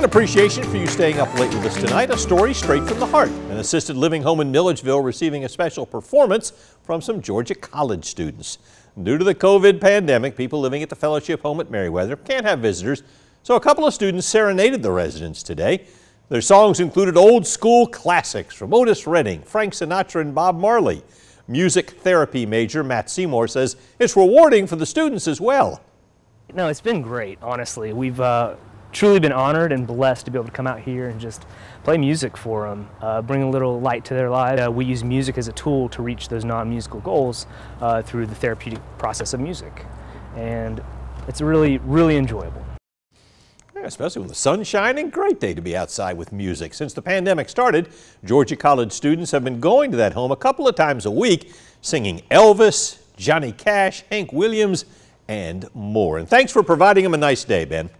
An appreciation for you staying up late with us tonight. A story straight from the heart. An assisted living home in Milledgeville receiving a special performance from some Georgia college students. Due to the COVID pandemic, people living at the fellowship home at Merriweather can't have visitors, so a couple of students serenaded the residents today. Their songs included old school classics from Otis Redding, Frank Sinatra, and Bob Marley. Music therapy major Matt Seymour says it's rewarding for the students as well. No, it's been great, honestly. We've uh, truly been honored and blessed to be able to come out here and just play music for them, uh, bring a little light to their lives. Uh, we use music as a tool to reach those non-musical goals uh, through the therapeutic process of music. And it's really, really enjoyable. Yeah, especially when the sun's shining, great day to be outside with music. Since the pandemic started, Georgia College students have been going to that home a couple of times a week, singing Elvis, Johnny Cash, Hank Williams, and more. And thanks for providing them a nice day, Ben.